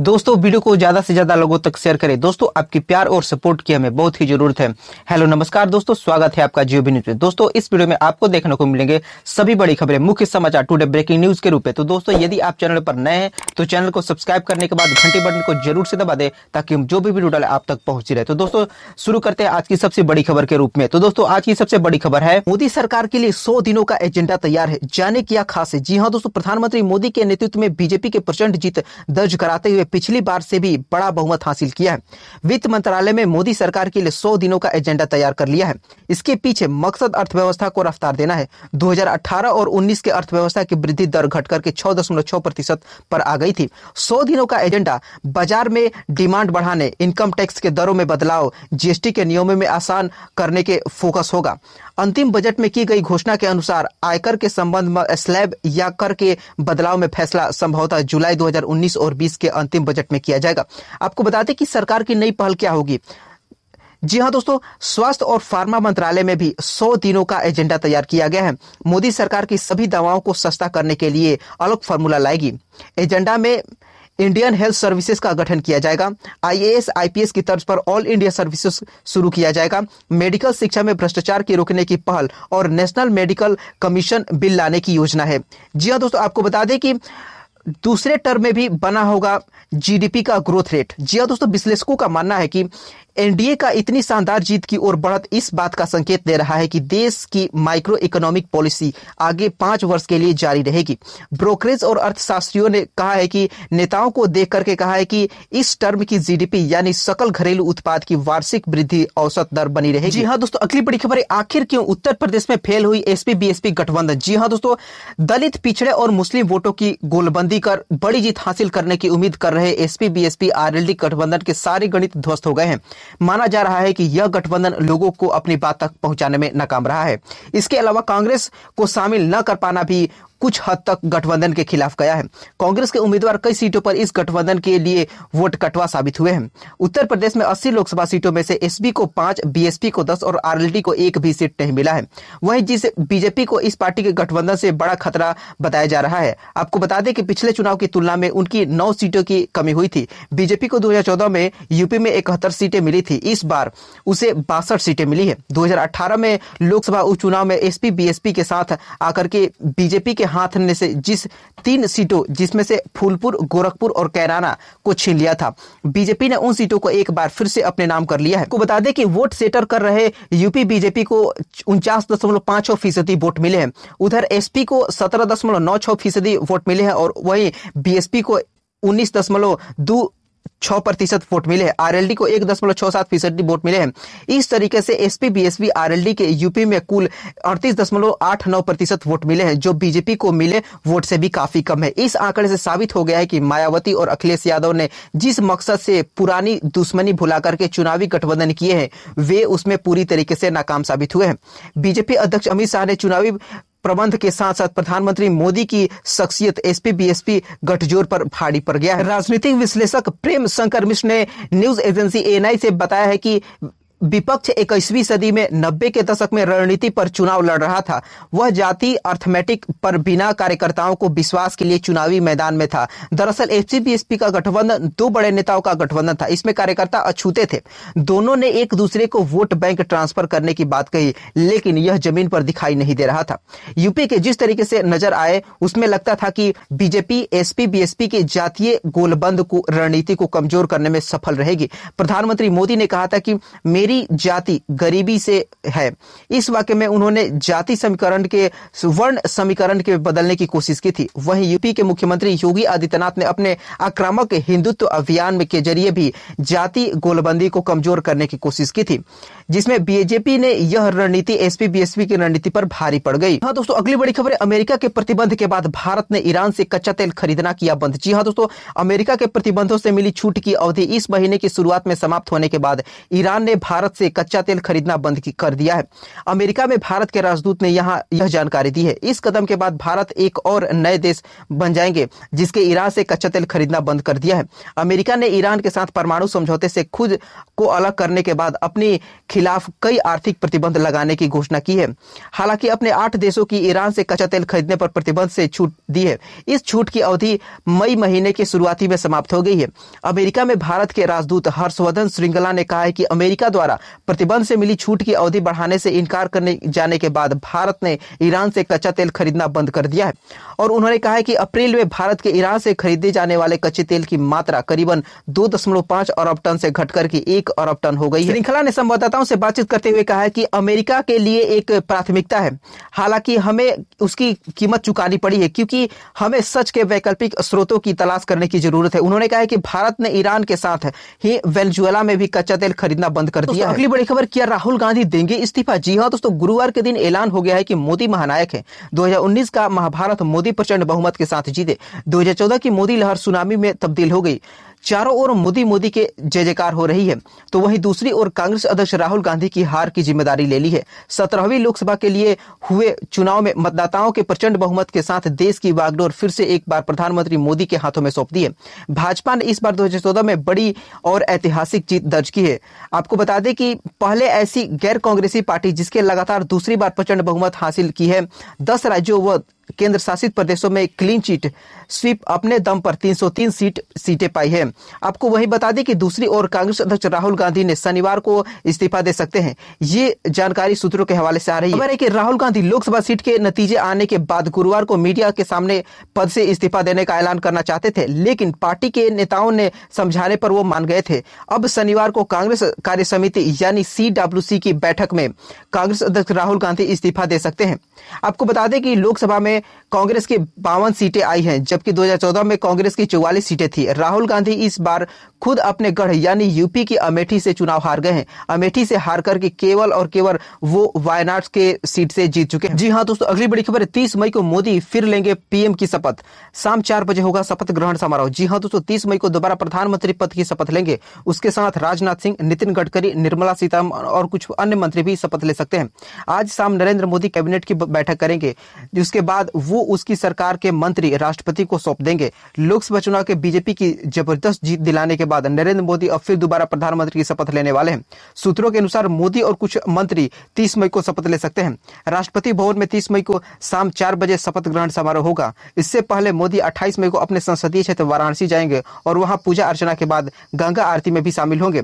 दोस्तों वीडियो को ज्यादा से ज्यादा लोगों तक शेयर करें दोस्तों आपकी प्यार और सपोर्ट की हमें बहुत ही जरूरत है हेलो नमस्कार दोस्तों स्वागत है आपका जियो न्यूज में दोस्तों इस वीडियो में आपको देखने को मिलेंगे सभी बड़ी खबरें मुख्य समाचार टुडे ब्रेकिंग न्यूज के रूप में तो दोस्तों यदि आप चैनल पर नए हैं तो चैनल को सब्सक्राइब करने के बाद घंटे बटन को जरूर से दबा दे ताकि हम जो भी वीडियो डाले आप तक पहुंची रहे तो दोस्तों शुरू करते हैं आज की सबसे बड़ी खबर के रूप में तो दोस्तों आज की सबसे बड़ी खबर है मोदी सरकार के लिए सौ दिनों का एजेंडा तैयार है जाने किया खास है जी हाँ दोस्तों प्रधानमंत्री मोदी के नेतृत्व में बीजेपी के प्रचंड जीत दर्ज कराते हुए में पिछली बार से भी बड़ा बहुमत हासिल किया है वित्त मंत्रालय में मोदी सरकार के लिए सौ दिनों का एजेंडा तैयार कर लिया है इसके पीछे मकसद अर्थव्यवस्था को रफ्तार देना है 2018 और 19 के अर्थव्यवस्था की वृद्धि दर घटकर के छः प्रतिशत पर आ गई थी सौ दिनों का एजेंडा बाजार में डिमांड बढ़ाने इनकम टैक्स के दरों में बदलाव जीएसटी के नियमों में आसान करने के फोकस होगा अंतिम बजट में की गई घोषणा के अनुसार आयकर के संबंध में स्लैब या कर के बदलाव में फैसला संभवतः जुलाई 2019 और 20 के अंत अंतिम बजट में किया जाएगा आपको बता दें कि सरकार की नई पहल क्या होगी जी हाँ दोस्तों स्वास्थ्य और फार्मा मंत्रालय में भी 100 दिनों का एजेंडा तैयार किया गया है मोदी सरकार की सभी दवाओं को सस्ता करने के लिए अलग फार्मूला लाएगी एजेंडा में इंडियन हेल्थ सर्विसेज का गठन किया जाएगा आईएएस आईपीएस की तर्ज पर ऑल इंडिया सर्विसेज शुरू किया जाएगा मेडिकल शिक्षा में भ्रष्टाचार के रोकने की पहल और नेशनल मेडिकल कमीशन बिल लाने की योजना है जी हाँ दोस्तों आपको बता दें कि दूसरे टर्म में भी बना होगा जीडीपी का ग्रोथ रेट जी हाँ दोस्तों विश्लेषकों का मानना है कि एनडीए का इतनी शानदार जीत की ओर बढ़त इस बात का संकेत दे रहा है कि देश की माइक्रो इकोनॉमिक पॉलिसी आगे पांच वर्ष के लिए जारी रहेगी ब्रोकरेज और अर्थशास्त्रियों ने कहा है कि नेताओं को देख करके कहा है कि इस टर्म की जीडीपी यानी सकल घरेलू उत्पाद की वार्षिक वृद्धि औसत दर बनी रहेगी जी हाँ दोस्तों अगली बड़ी खबर है आखिर क्यों उत्तर प्रदेश में फेल हुई एसपी बीएसपी गठबंधन जी हाँ दोस्तों दलित पिछड़े और मुस्लिम वोटों की गोलबंदी कर बड़ी जीत हासिल करने की उम्मीद कर रहे एसपी बीएसपी आरएलडी गठबंधन के सारे गणित ध्वस्त हो गए हैं माना जा रहा है कि यह गठबंधन लोगों को अपनी बात तक पहुंचाने में नाकाम रहा है इसके अलावा कांग्रेस को शामिल न कर पाना भी कुछ हद तक गठबंधन के खिलाफ गया है कांग्रेस के उम्मीदवार कई सीटों पर इस गठबंधन के लिए वोट कटवा साबित हुए हैं उत्तर प्रदेश में 80 लोकसभा सीटों में से एसपी को पांच बीएसपी को दस और आरएलडी को एक भी सीट नहीं मिला है वहीं जिस बीजेपी को इस पार्टी के गठबंधन से बड़ा खतरा बताया जा रहा है आपको बता दें कि पिछले चुनाव की तुलना में उनकी नौ सीटों की कमी हुई थी बीजेपी को दो में यूपी में इकहत्तर सीटें मिली थी इस बार उसे बासठ सीटें मिली है दो में लोकसभा उपचुनाव में एसपी बीएसपी के साथ आकर के बीजेपी के हाथ ने से जिस तीन सीटों जिसमें से फूलपुर गोरखपुर और कैराना को छीन लिया था बीजेपी ने उन सीटों को एक बार फिर से अपने नाम कर लिया है को बता दें कि वोट सेटर कर रहे यूपी बीजेपी को उनचास दशमलव पाँच फीसदी वोट मिले हैं उधर एसपी को सत्रह दशमलव नौ छह फीसदी वोट मिले हैं और वहीं बीएसपी को उन्नीस दशमलव दो छह प्रतिशत वोट मिले हैं आरएलडी को एक दशमलव छह सात फीसदी वोट मिले हैं इस तरीके से एसपी बीएसपी आरएलडी के यूपी में कुल अड़तीस दशमलव आठ नौ प्रतिशत वोट मिले हैं जो बीजेपी को मिले वोट से भी काफी कम है इस आंकड़े से साबित हो गया है कि मायावती और अखिलेश यादव ने जिस मकसद से पुरानी दुश्मनी भुला करके चुनावी गठबंधन किए हैं वे उसमें पूरी तरीके से नाकाम साबित हुए हैं बीजेपी अध्यक्ष अमित शाह ने चुनावी प्रबंध के साथ साथ प्रधानमंत्री मोदी की शख्सियत एसपी बीएसपी गठजोड़ पर भारी पड़ गया है राजनीतिक विश्लेषक प्रेम शंकर मिश्र ने न्यूज एजेंसी एएनआई से बताया है कि विपक्ष इक्कीसवीं सदी में नब्बे के दशक में रणनीति पर चुनाव लड़ रहा था वह जाति अर्थमेटिक पर बिना कार्यकर्ताओं को विश्वास के लिए चुनावी मैदान में था दरअसल एफसीपीएसपी का गठबंधन दो बड़े नेताओं का गठबंधन था इसमें कार्यकर्ता अछूते थे दोनों ने एक दूसरे को वोट बैंक ट्रांसफर करने की बात कही लेकिन यह जमीन पर दिखाई नहीं दे रहा था यूपी के जिस तरीके से नजर आए उसमें लगता था कि बीजेपी एसपी बीएसपी के जातीय गोलबंद को रणनीति को कमजोर करने में सफल रहेगी प्रधानमंत्री मोदी ने कहा था कि मेरे मेरी जाति गरीबी से है इस वाक्य में उन्होंने जाति समीकरण के वर्ण समीकरण के बदलने की कोशिश की थी वहीं यूपी के मुख्यमंत्री योगी आदित्यनाथ ने अपने आक्रामक हिंदुत्व अभियान के जरिए भी जाति गोलबंदी को कमजोर करने की कोशिश की थी जिसमें बीजेपी ने यह रणनीति एसपी बीएसपी की रणनीति पर भारी पड़ गई हाँ दोस्तों अगली बड़ी खबर अमेरिका के प्रतिबंध के बाद भारत ने ईरान से कच्चा तेल खरीदना किया बंद जी हाँ दोस्तों अमेरिका के प्रतिबंधों से मिली छूट की अवधि इस महीने की शुरुआत में समाप्त होने के बाद ईरान ने भारत भारत से कच्चा तेल खरीदना बंद कर दिया है अमेरिका में भारत के राजदूत ने यहाँ यह जानकारी दी है इस कदम के बाद भारत एक और नए देश बन जाएंगे जिसके ईरान से कच्चा तेल खरीदना बंद कर दिया है अमेरिका ने ईरान के साथ परमाणु समझौते से खुद को अलग करने के बाद अपने खिलाफ कई आर्थिक प्रतिबंध लगाने की घोषणा की है हालांकि अपने आठ देशों की ईरान से कच्चा तेल खरीदने पर प्रतिबंध से छूट दी है इस छूट की अवधि मई महीने के शुरुआती में समाप्त हो गई है अमेरिका में भारत के राजदूत हर्षवर्धन श्रृंगला ने कहा है कि अमेरिका द्वारा द्वारा प्रतिबंध से मिली छूट की अवधि बढ़ाने से इनकार करने जाने के बाद भारत ने ईरान से कच्चा तेल खरीदना बंद कर दिया है और उन्होंने कहा है कि अप्रैल में भारत के ईरान से खरीदे जाने वाले कच्चे तेल की मात्रा करीबन दो अरब टन से घटकर की एक अरब टन हो गई श्रृंखला ने संवाददाताओं से बातचीत करते हुए कहा है कि अमेरिका के लिए एक प्राथमिकता है हालांकि हमें उसकी कीमत चुकानी पड़ी है क्योंकि हमें सच के वैकल्पिक स्रोतों की तलाश करने की जरूरत है उन्होंने कहा है कि भारत ने ईरान के साथ ही वेनेजुएला में भी कच्चा तेल खरीदना बंद कर दिया दोस्तों अगली बड़ी खबर क्या राहुल गांधी देंगे इस्तीफा जी हाँ दोस्तों गुरुवार के दिन ऐलान हो गया है कि मोदी महानायक है 2019 का महाभारत मोदी प्रचंड बहुमत के साथ जीते 2014 की मोदी लहर सुनामी में तब्दील हो गई चारों ओर मोदी मोदी के जय जयकार हो रही है तो वहीं दूसरी ओर कांग्रेस अध्यक्ष राहुल गांधी की हार की जिम्मेदारी ले ली है सत्रहवीं लोकसभा के लिए हुए चुनाव में मतदाताओं के प्रचंड बहुमत के साथ देश की बागडोर फिर से एक बार प्रधानमंत्री मोदी के हाथों में सौंप दी है भाजपा ने इस बार दो में बड़ी और ऐतिहासिक जीत दर्ज की है आपको बता दें कि पहले ऐसी गैर कांग्रेसी पार्टी जिसके लगातार दूसरी बार प्रचंड बहुमत हासिल की है दस राज्यों व केंद्र शासित प्रदेशों में क्लीन चिट स्वीप अपने दम पर 303 सीट सीटें पाई है आपको वही बता दें कि दूसरी ओर कांग्रेस अध्यक्ष राहुल गांधी ने शनिवार को इस्तीफा दे सकते हैं ये जानकारी सूत्रों के हवाले से आ रही है कि राहुल गांधी लोकसभा सीट के नतीजे आने के बाद गुरुवार को मीडिया के सामने पद से इस्तीफा देने का ऐलान करना चाहते थे लेकिन पार्टी के नेताओं ने समझाने पर वो मान गए थे अब शनिवार को कांग्रेस कार्य समिति यानी सी की बैठक में कांग्रेस अध्यक्ष राहुल गांधी इस्तीफा दे सकते हैं आपको बता दें कि लोकसभा में में कांग्रेस की बावन सीटें आई हैं जबकि 2014 में कांग्रेस की चौवालीस सीटें थी राहुल गांधी इस बार खुद अपने गढ़ यानी यूपी की अमेठी से चुनाव हार गए हैं अमेठी से हार करके केवल और केवल वो वायनाड के सीट से जीत चुके हैं जी हाँ दोस्तों अगली बड़ी खबर है तीस मई को मोदी फिर लेंगे पीएम की शपथ शाम चार बजे होगा शपथ ग्रहण समारोह जी हाँ दोस्तों तीस मई को दोबारा प्रधानमंत्री पद की शपथ लेंगे उसके साथ राजनाथ सिंह नितिन गडकरी निर्मला सीतारमन और कुछ अन्य मंत्री भी शपथ ले सकते हैं आज शाम नरेंद्र मोदी कैबिनेट की बैठक करेंगे उसके बाद वो उसकी सरकार के मंत्री राष्ट्रपति को सौंप देंगे लोकसभा चुनाव के बीजेपी की जबरदस्त जीत दिलाने के बाद बाद नरेंद्र मोदी अब फिर दोबारा प्रधानमंत्री की शपथ लेने वाले हैं सूत्रों के अनुसार मोदी और कुछ मंत्री तीस मई को शपथ ले सकते हैं राष्ट्रपति भवन में तीस मई को शाम चार बजे शपथ ग्रहण समारोह होगा इससे पहले मोदी अट्ठाईस मई को अपने संसदीय क्षेत्र वाराणसी जाएंगे और वहाँ पूजा अर्चना के बाद गंगा आरती में भी शामिल होंगे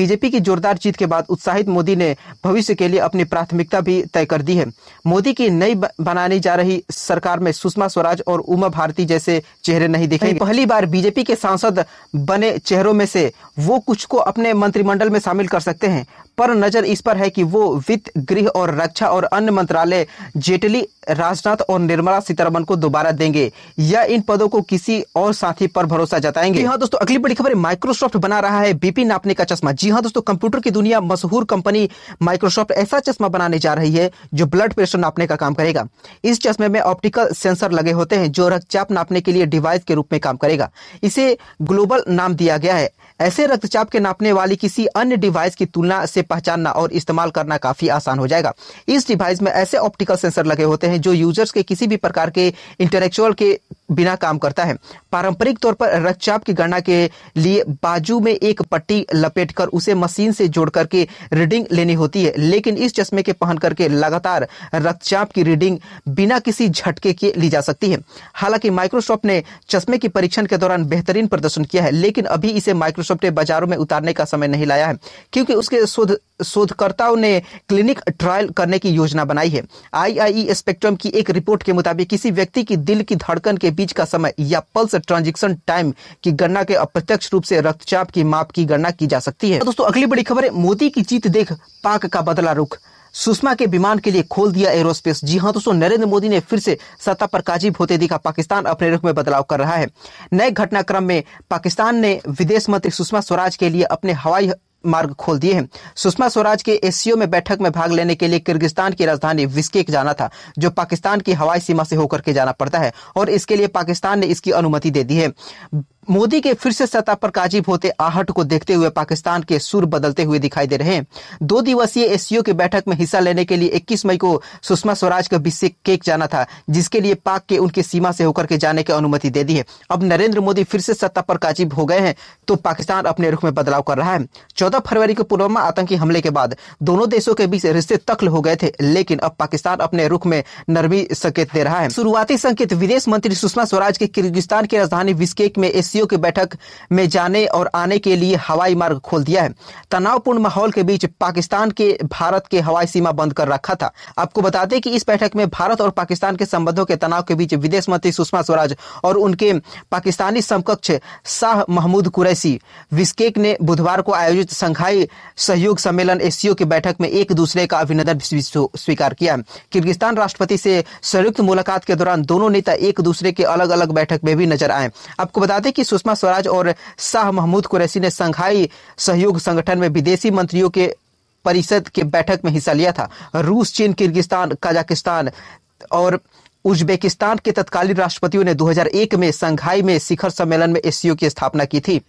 बीजेपी की जोरदार जीत के बाद उत्साहित मोदी ने भविष्य के लिए अपनी प्राथमिकता भी तय कर दी है मोदी की नई बनाने जा रही सरकार में सुषमा स्वराज और उमा भारती जैसे चेहरे नहीं दिखे पहली बार बीजेपी के सांसद बने चेहरों मंत्रिमंडलों में से वो कुछ को अपने मंत्रिमंडल में शामिल कर सकते हैं पर नजर इस पर है कि वो वित्त गृह और रक्षा और अन्य मंत्रालय जेटली राजनाथ और निर्मला सीतारमन को दोबारा देंगे या इन पदों को किसी और साथी पर भरोसा जताएंगे हाँ दोस्तों अगली बड़ी खबर माइक्रोसॉफ्ट बना रहा है बीपी नापने का चश्मा जी हाँ दोस्तों कंप्यूटर की दुनिया मशहूर कंपनी माइक्रोसॉफ्ट ऐसा चश्मा बनाने जा रही है जो ब्लड प्रेशर नापने का काम करेगा इस चश्मे में ऑप्टिकल सेंसर लगे होते हैं जो रक्तचाप नापने के लिए डिवाइस के रूप में काम करेगा इसे ग्लोबल नाम दिया गया गया है ऐसे रक्तचाप के नापने वाली किसी अन्य डिवाइस की तुलना से पहचानना और इस्तेमाल करना काफी आसान हो जाएगा इस डिवाइस में ऐसे ऑप्टिकल सेंसर लगे होते हैं जो यूजर्स के किसी भी प्रकार के इंटेलेक्चुअल के बिना काम करता है पारंपरिक तौर पर रक्तचाप की गणना के लिए बाजू में एक पट्टी लपेट कर उसे मशीन से जोड़ करके रीडिंग लेनी होती है लेकिन इस चश्मे के पहन करके लगातार रक्तचाप की रीडिंग बिना किसी झटके के ली जा सकती है हालांकि माइक्रोसॉफ्ट ने चश्मे की परीक्षण के दौरान बेहतरीन प्रदर्शन किया है लेकिन अभी इसे माइक्रोसॉफ्ट ने बाजारों में उतारने का समय नहीं लाया है क्योंकि उसके शोध शोधकर्ताओं ने क्लिनिक ट्रायल करने की योजना बनाई है आई स्पेक्ट्रम की एक रिपोर्ट के मुताबिक किसी व्यक्ति की दिल की धड़कन के बीच का समय या पल्स ट्रांजेक्शन टाइम की गणना के अप्रत्यक्ष रूप से रक्तचाप की माप की गणना की जा सकती है तो दोस्तों अगली बड़ी खबर है मोदी की जीत देख पाक का बदला रुख सुषमा के विमान के लिए खोल दिया एरोस्पेस जी हाँ दोस्तों नरेंद्र मोदी ने फिर से सत्ता पर काजीब होते दिखा पाकिस्तान अपने रुख में बदलाव कर रहा है नए घटनाक्रम में पाकिस्तान ने विदेश मंत्री सुषमा स्वराज के लिए अपने हवाई मार्ग खोल दिए हैं सुषमा स्वराज के एससीओ में बैठक में भाग लेने के लिए किर्गिस्तान की राजधानी विस्केक जाना था जो पाकिस्तान की हवाई सीमा से होकर के जाना पड़ता है और इसके लिए पाकिस्तान ने इसकी अनुमति दे दी है मोदी के फिर से सत्ता पर काजिब होते आहट को देखते हुए पाकिस्तान के सुर बदलते हुए दिखाई दे रहे हैं दो दिवसीय एससीओ की बैठक में हिस्सा लेने के लिए 21 मई को सुषमा स्वराज का बिस्से केक जाना था जिसके लिए पाक के उनकी सीमा से होकर के जाने की अनुमति दे दी है अब नरेंद्र मोदी फिर से सत्ता पर काजिब हो गए हैं तो पाकिस्तान अपने रुख में बदलाव कर रहा है चौदह फरवरी को पुलवामा आतंकी हमले के बाद दोनों देशों के बीच रिश्ते तकल हो गए थे लेकिन अब पाकिस्तान अपने रुख में नरमी संकेत दे रहा है शुरुआती संकेत विदेश मंत्री सुषमा स्वराज के किर्गिस्तान की राजधानी बिस्केक में एस सदस्यों की बैठक में जाने और आने के लिए हवाई मार्ग खोल दिया है तनावपूर्ण माहौल के बीच पाकिस्तान के भारत के हवाई सीमा बंद कर रखा था आपको बता दें कि इस बैठक में भारत और पाकिस्तान के संबंधों के तनाव के बीच विदेश मंत्री सुषमा स्वराज और उनके पाकिस्तानी समकक्ष शाह महमूद कुरैसी विस्केक ने बुधवार को आयोजित संघाई सहयोग सम्मेलन एसियो की बैठक में एक दूसरे का अभिनंदन स्वीकार किया किर्गिस्तान राष्ट्रपति से संयुक्त मुलाकात के दौरान दोनों नेता एक दूसरे के अलग अलग बैठक में भी नजर आए आपको बता दें कि कि सुषमा स्वराज और शाह महमूद कुरैसी ने संघाई सहयोग संगठन में विदेशी मंत्रियों के परिषद के बैठक में हिस्सा लिया था रूस चीन किर्गिस्तान कजाकिस्तान और उज्बेकिस्तान के तत्कालीन राष्ट्रपतियों ने 2001 में संघाई में शिखर सम्मेलन में एस की स्थापना की थी